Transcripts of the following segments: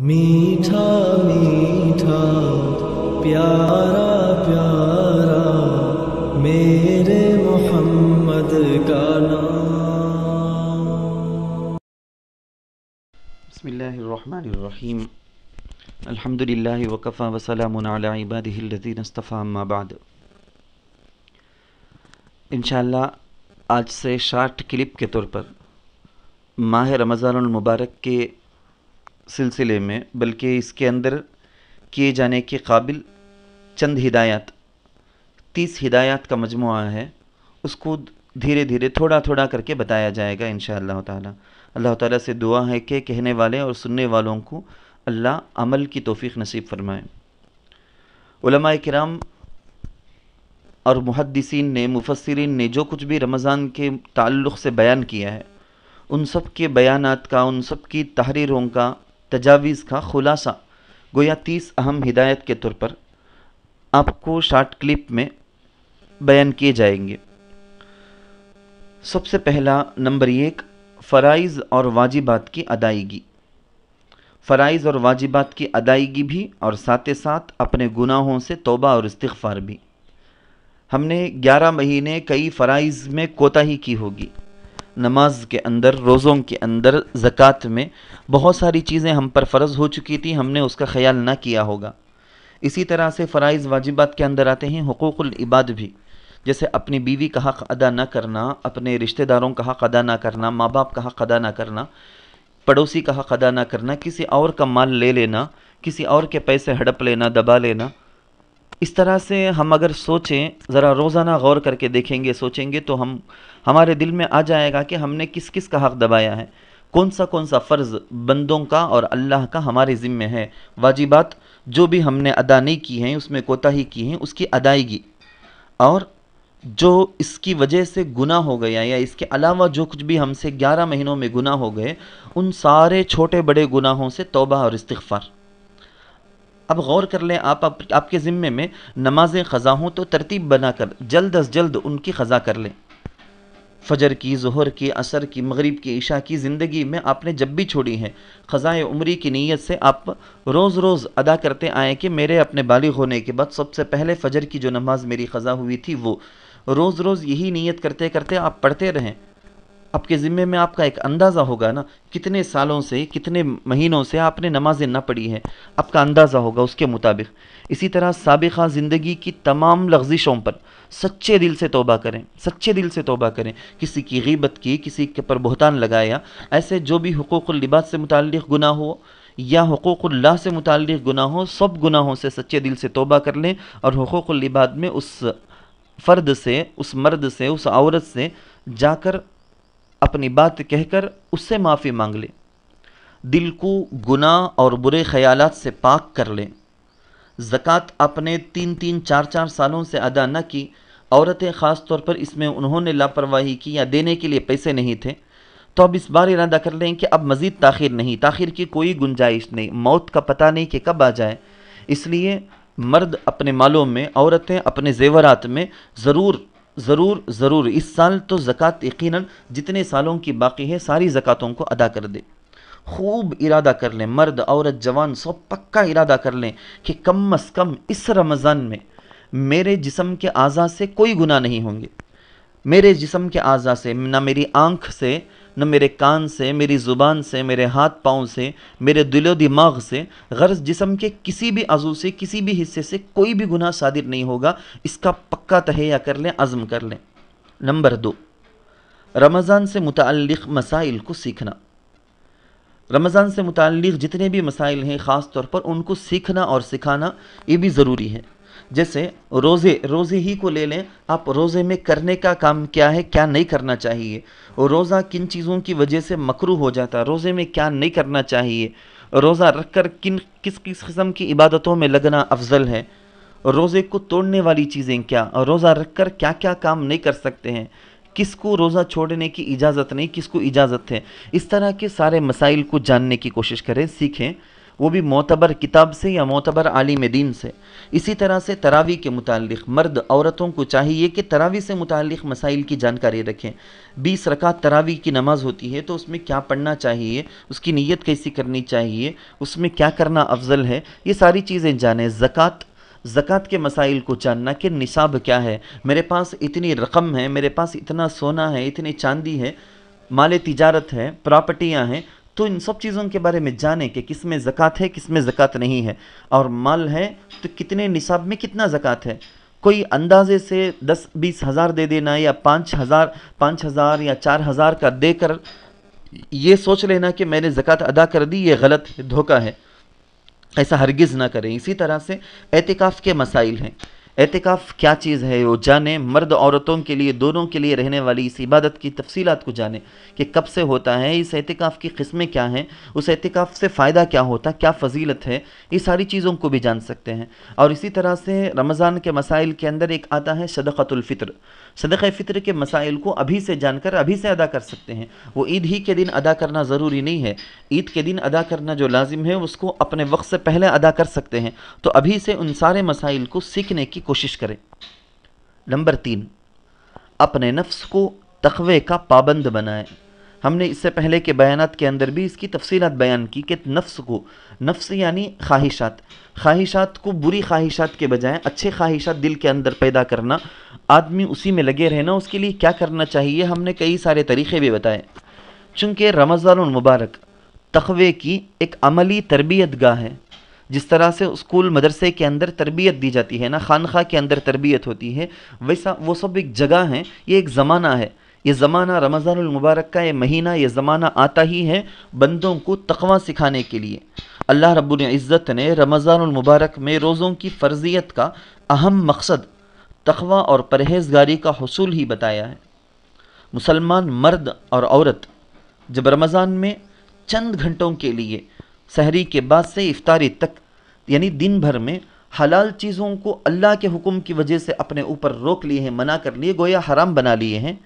मीठा मीठा प्यारा प्यारा मेरे मोहम्मद का नाम बसमीम अलहमदिल्ला वकफ़ा वसलम इबादीन अस्तफ़ा बाद इन आज से शार्ट क्लिप के तौर पर माह रमज़ान के सिलसिले में बल्कि इसके अंदर किए जाने के काबिल चंद हिदायत तीस हिदायत का मजमु है उसको धीरे धीरे थोड़ा थोड़ा करके बताया जाएगा इन शाह अल्लाह ताला से दुआ है कि कहने वाले और सुनने वालों को अल्लाह अमल की तोफ़ी नसीब फ़रमाए कराम और मुहदसिन ने मुफसरिन ने जो कुछ भी रमज़ान के ताल्लुक़ से बयान किया है उन सब के बयान का उन सब की तहरीरों का तजावीज़ का ख़ुलासा गोया तीस अहम हिदायत के तौर पर आपको शार्ट क्लिप में बयान किए जाएंगे सबसे पहला नंबर एक फ़राइज़ और वाजिबात की अदायगी फ़राइज़ और वाजिबात की अदायगी भी और साथ साथ अपने गुनाहों से तोबा और इस्तफ़ार भी हमने 11 महीने कई फ़राइज़ में कोताही की होगी नमाज के अंदर रोज़ों के अंदर ज़क़़त में बहुत सारी चीज़ें हम पर फ़र्ज़ हो चुकी थी हमने उसका ख्याल ना किया होगा इसी तरह से फ़राइज़ वाजिबात के अंदर आते हैं इबाद भी जैसे अपनी बीवी का हक़ अदा ना करना अपने रिश्तेदारों का हक़ अदा ना करना माँ बाप का हक़ अदा ना करना पड़ोसी का हक़ अदा ना करना किसी और का माल ले लेना किसी और के पैसे हड़प लेना दबा लेना इस तरह से हम अगर सोचें ज़रा रोज़ाना गौर करके देखेंगे सोचेंगे तो हम हमारे दिल में आ जाएगा कि हमने किस किस का हक़ दबाया है कौन सा कौन सा फ़र्ज़ बंदों का और अल्लाह का हमारे ज़िम्मे है वाजिबात जो भी हमने अदा नहीं की हैं उसमें कोताही की हैं उसकी अदायगी और जो इसकी वजह से गुना हो गया या इसके अलावा जो कुछ भी हमसे 11 महीनों में गुना हो गए उन सारे छोटे बड़े गुनाहों से तोबा और इस्तफ़ार अब गौर कर लें आप, आप आपके ज़िम्मे में नमाजें ख़ज़ा हों तो तरतीब बना कर जल्द अज जल्द उनकी ख़ज़ा कर लें फजर की जहर की असर की मगरिब की ईशा की ज़िंदगी में आपने जब भी छोड़ी है ख़ज़ाए उमरी की नीयत से आप रोज़ रोज़ अदा करते आए कि मेरे अपने बालिग होने के बाद सबसे पहले फ़जर की जो नमाज़ मेरी ख़ज़ा हुई थी वो रोज़ रोज़ यही नीयत करते करते आप पढ़ते रहें आपके ज़िम्मे में आपका एक अंदाज़ा होगा ना कितने सालों से कितने महीनों से आपने नमाजें ना पढ़ी हैं आपका अंदाज़ा होगा उसके मुताबिक इसी तरह सबक़ा ज़िंदगी की तमाम लफ्जिशों पर सच्चे दिल से तोबा करें सच्चे दिल से तोबा करें किसी की गीबत की किसी के पर बहतान लगाया ऐसे जो भी हकूक़ुल्लिबात से मुतल गुना हो या हकूक़ल्ला से मुतल गुना हो सब गुनाहों से सच्चे दिल से तोबा कर लें और हकूक़ुल्लिबात में उस फ़र्द से उस मर्द से उस औरत से जाकर अपनी बात कहकर उससे माफ़ी मांग लें दिल को गुनाह और बुरे ख्याल से पाक कर लें ज़क़़त आपने तीन तीन चार चार सालों से अदा न की औरतें ख़ास तौर पर इसमें उन्होंने लापरवाही की या देने के लिए पैसे नहीं थे तो अब इस बार इरादा कर लें कि अब मज़ीद ताखिर नहीं ताखिर की कोई गुंजाइश नहीं मौत का पता नहीं कि कब आ जाए इसलिए मर्द अपने मालों में औरतें अपने जेवरात में ज़रूर ज़रूर ज़रूर इस साल तो ज़क़़त यकीन जितने सालों की बाकी है सारी ज़क़़तों को अदा कर दे खूब इरादा कर लें मर्द औरत जवान सब पक्का इरादा कर लें कि कम अज़ कम इस रमज़ान में मेरे जिसम के अज़ा से कोई गुना नहीं होंगे मेरे जिसम के अज़ा से ना मेरी आँख से न मेरे कान से मेरी ज़ुबान से मेरे हाथ पाँव से मेरे दिलो दिमाग से गर्ज जिसम के किसी भी अज़ू से किसी भी हिस्से से कोई भी गुनाह शादिर नहीं होगा इसका पक्का तहैया कर लें आज़म कर लें नंबर दो रमज़ान से मुतल मसाइल को सीखना रमज़ान से मुतल जितने भी मसाइल हैं ख़ास तौर पर उनको सीखना और सिखाना ये भी ज़रूरी है जैसे रोज़े रोज़े ही को ले लें आप रोज़े में करने का काम क्या है क्या नहीं करना चाहिए रोज़ा किन चीज़ों की वजह से मकरू हो जाता है रोज़े में क्या नहीं करना चाहिए रोज़ा रख कर किन किस किस किस्म की इबादतों में लगना अफजल है रोज़े को तोड़ने वाली चीज़ें क्या और रोज़ा रख कर क्या क्या काम नहीं कर सकते हैं किसको रोज़ा छोड़ने की इजाज़त नहीं किसको इजाज़त है इस तरह के सारे मसाइल को जानने की कोशिश करें सीखें वो भी मोतबर किताब से या मोतबर आलिम दीन से इसी तरह से तरावी के मुतालिक मर्द औरतों को चाहिए कि तरावी से मुतक मसाइल की जानकारी रखें बीस रकात तरावी की नमाज़ होती है तो उसमें क्या पढ़ना चाहिए उसकी नीयत कैसी करनी चाहिए उसमें क्या करना अफजल है ये सारी चीज़ें जानें ज़क़़त ज़क़़त के मसाइल को जानना कि निसाब क्या है मेरे पास इतनी रकम है मेरे पास इतना सोना है इतनी चांदी है माल तजारत है प्रॉपर्टियाँ हैं तो इन सब चीज़ों के बारे में जाने कि किस में ज़क़़त है किस में ज़क़़त नहीं है और माल है तो कितने निसाब में कितना ज़क़़त है कोई अंदाजे से दस बीस हज़ार दे देना या पाँच हज़ार पाँच हज़ार या चार हज़ार का दे कर ये सोच लेना कि मैंने ज़क़़त अदा कर दी ये गलत धोखा है ऐसा हरगिज़ ना करें इसी तरह से एहतिकाफ़ के मसाइल हैं एहतिकाफ़ क्या चीज़ है वो जाने मर्द औरतों के लिए दोनों के लिए रहने वाली इस इबादत की तफसीलात को जाने कि कब से होता है इस एहतिकाफ़ की किस्में क्या हैं उस एहतिकाफ़ से फ़ायदा क्या होता क्या फजीलत है ये सारी चीज़ों को भी जान सकते हैं और इसी तरह से रमज़ान के मसाइल के अंदर एक आता है सदक़तुल्फ़ितर सदक़ फ़ितर के मसाइल को अभी से जानकर अभी से अदा कर सकते हैं वो ईद ही के दिन अदा करना ज़रूरी नहीं है ईद के दिन अदा करना जो लाजिम है उसको अपने वक्त से पहले अदा कर सकते हैं तो अभी से उन सारे मसाइल को सीखने की कोशिश करें नंबर तीन अपने नफ्स को तखवे का पाबंद बनाएं हमने इससे पहले के बयानात के अंदर भी इसकी तफसीत बयान की कि नफ्स को नफ्स यानी ख्वाहिशात ख्वाहिशात को बुरी ख्वाहिशात के बजाय अच्छे ख्वाहिशात दिल के अंदर पैदा करना आदमी उसी में लगे रहना उसके लिए क्या करना चाहिए हमने कई सारे तरीक़े भी बताए चूँकि रमज़ानमबारक तखवे की एक अमली तरबियत गाह है जिस तरह से स्कूल मदरसे के अंदर तरबियत दी जाती है ना खानखा के अंदर तरबियत होती है वैसा वो सब एक जगह है ये एक ज़माना है ये ज़माना रमज़ानमबारक का ये महीना ये ज़माना आता ही है बंदों को तकवा सिखाने के लिए अल्लाह रब्ज़त ने रमज़ानमबारक में रोज़ों की फ़र्जियत का अहम मकसद तकवा और परहेजगारी का हसूल ही बताया है मुसलमान मर्द और औरत जब रमज़ान में चंद घंटों के लिए सहरी के बाद से इफ्तारी तक यानी दिन भर में हलाल चीज़ों को अल्लाह के हुक्म की वजह से अपने ऊपर रोक लिए हैं मना कर लिए गोया हराम बना लिए हैं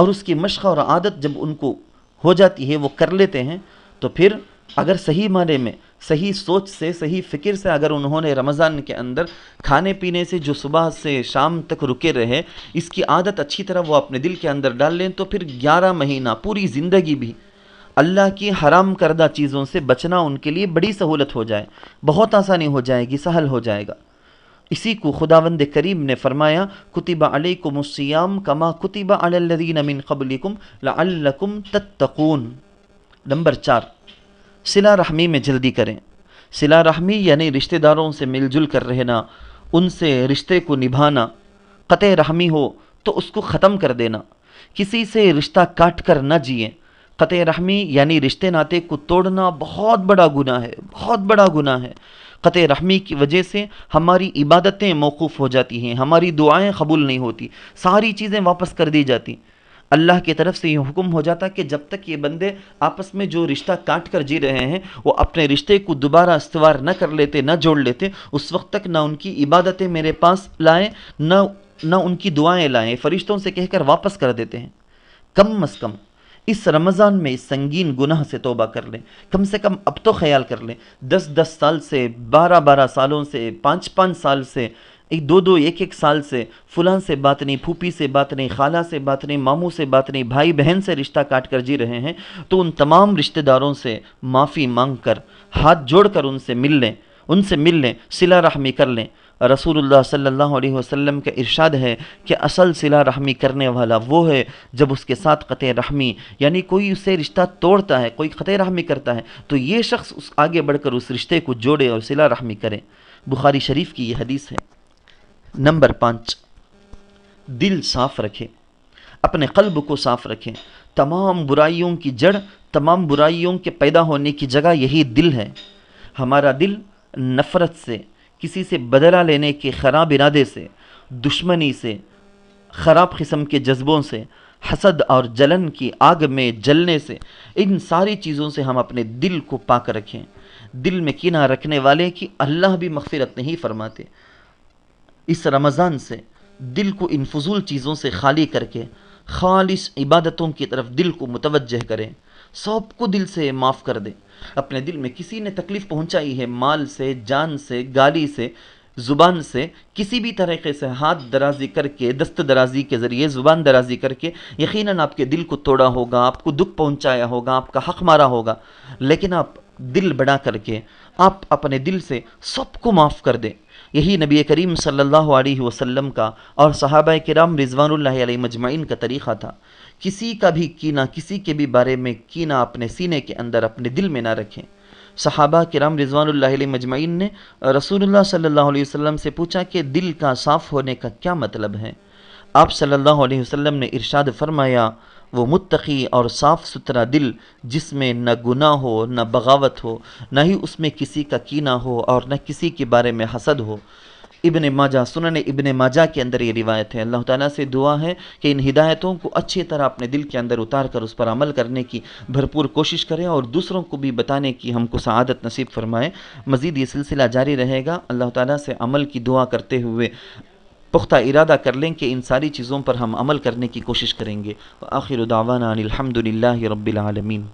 और उसकी मशक़ और आदत जब उनको हो जाती है वो कर लेते हैं तो फिर अगर सही माने में सही सोच से सही फ़िक्र से अगर उन्होंने रमज़ान के अंदर खाने पीने से जो सुबह से शाम तक रुके रहे इसकी आदत अच्छी तरह वो अपने दिल के अंदर डाल लें तो फिर ग्यारह महीना पूरी ज़िंदगी भी अल्लाह की हराम करदा चीज़ों से बचना उनके लिए बड़ी सहूलत हो जाए बहुत आसानी हो जाएगी सहल हो जाएगा इसी को खुदावंद करीम ने फरमाया कुतिबा अलैकुमुस्सियाम कमा कुतिबा अलल्लज़ीन मिन क़बलिकुम लअल्लकुम तत्तकून नंबर चार सिला रहमी में जल्दी करें सिला रहमी यानी रिश्तेदारों से मिलजुल कर रहना उनसे रिश्ते को निभाना क़त रहमी हो तो उसको ख़त्म कर देना किसी से रिश्ता काट कर न जिए ख़त रहमी यानी रिश्ते नाते को तोड़ना बहुत बड़ा गुना है बहुत बड़ा गुना है ख़त रहमी की वजह से हमारी इबादतें मौकूफ़ हो जाती हैं हमारी दुआएं कबूल नहीं होती सारी चीज़ें वापस कर दी जाती अल्लाह की तरफ से ये हुक्म हो जाता कि जब तक ये बंदे आपस में जो रिश्ता काट कर जी रहे हैं वो अपने रिश्ते को दोबारा इस्तवार न कर लेते न जोड़ लेते उस वक्त तक ना उनकी इबादतें मेरे पास लाएँ ना ना उनकी दुआएँ लाएँ फरिश्तों से कहकर वापस कर देते हैं कम अज़ कम इस रमज़ान में इस संगीन गुनाह से तोबा कर लें कम से कम अब तो ख्याल कर लें दस दस साल से बारह बारह सालों से पाँच पाँच साल से एक दो दो एक एक साल से फुलान से बात नहीं फूपी से बात नहीं खाला से बात नहीं मामू से बात नहीं भाई बहन से रिश्ता काट कर जी रहे हैं तो उन तमाम रिश्तेदारों से माफ़ी मांग कर हाथ जोड़ कर उनसे मिल लें उनसे मिल लें सिला रहमी कर लें रसूलुल्लाह सल्लल्लाहु अलैहि वसल्लम का इरशाद है कि असल सिला रहमी करने वाला वो है जब उसके साथ क़त रहमी यानी कोई उससे रिश्ता तोड़ता है कोई क़त रहमी करता है तो ये शख्स उस आगे बढ़कर उस रिश्ते को जोड़े और सिला रहमी करें बुखारी शरीफ की यह हदीस है नंबर पाँच दिल साफ़ रखें अपने कल्ब को साफ़ रखें तमाम बुराइयों की जड़ तमाम बुराइयों के पैदा होने की जगह यही दिल है हमारा दिल नफ़रत से किसी से बदला लेने के ख़राब इरादे से दुश्मनी से ख़राब किस्म के जज्बों से हसद और जलन की आग में जलने से इन सारी चीज़ों से हम अपने दिल को पाक रखें दिल में किना रखने वाले की अल्लाह भी मफ़िरत नहीं फरमाते इस रमज़ान से दिल को इन फजूल चीज़ों से खाली करके खालिश इबादतों की तरफ दिल को मुतवजह करें सबको दिल से माफ़ कर दे अपने दिल में किसी ने तकलीफ पहुंचाई है माल से जान से गाली से ज़ुबान से किसी भी तरीके से हाथ दराजी करके दस्त दराजी के ज़रिए ज़ुबान दराजी करके यकीनन आपके दिल को तोड़ा होगा आपको दुख पहुंचाया होगा आपका हक मारा होगा लेकिन आप दिल बढ़ा करके आप अपने दिल से सबको माफ़ कर दें यही नबी करीम सल्लल्लाहु अलैहि वसल्लम का और सहाबा कराम रिजवान मजमाइन का तरीक़ा था किसी का भी कीना किसी के भी बारे में कीना अपने सीने के अंदर अपने दिल में ना रखें सहाबा के राम रिजवान मजमाइन ने रसूलुल्लाह सल्लल्लाहु अलैहि वसल्लम से पूछा कि दिल का साफ़ होने का क्या मतलब है आप सल्लल्लाहु अलैहि वसल्लम ने इरशाद फरमाया वो मुत्तकी और साफ़ सुथरा दिल जिसमें न गुना हो न बगावत हो न ही उसमें किसी का कीना हो और न किसी के बारे में हसद हो इबन माजा सुनन इबन माजा के अंदर ये रिवायत है अल्लाह ताला से दुआ है कि इन हिदायतों को अच्छी तरह अपने दिल के अंदर उतार कर उस पर अमल करने की भरपूर कोशिश करें और दूसरों को भी बताने की हमको सआदत नसीब फरमाएँ मज़ीद ये सिलसिला जारी रहेगा अल्लाह ताली से अमल की दुआ करते हुए पुख्ता इरादा कर लें कि इन सारी चीज़ों पर हम अमल करने की कोशिश करेंगे आखिर दावाना अनिलहमदिल्ला रबालमीन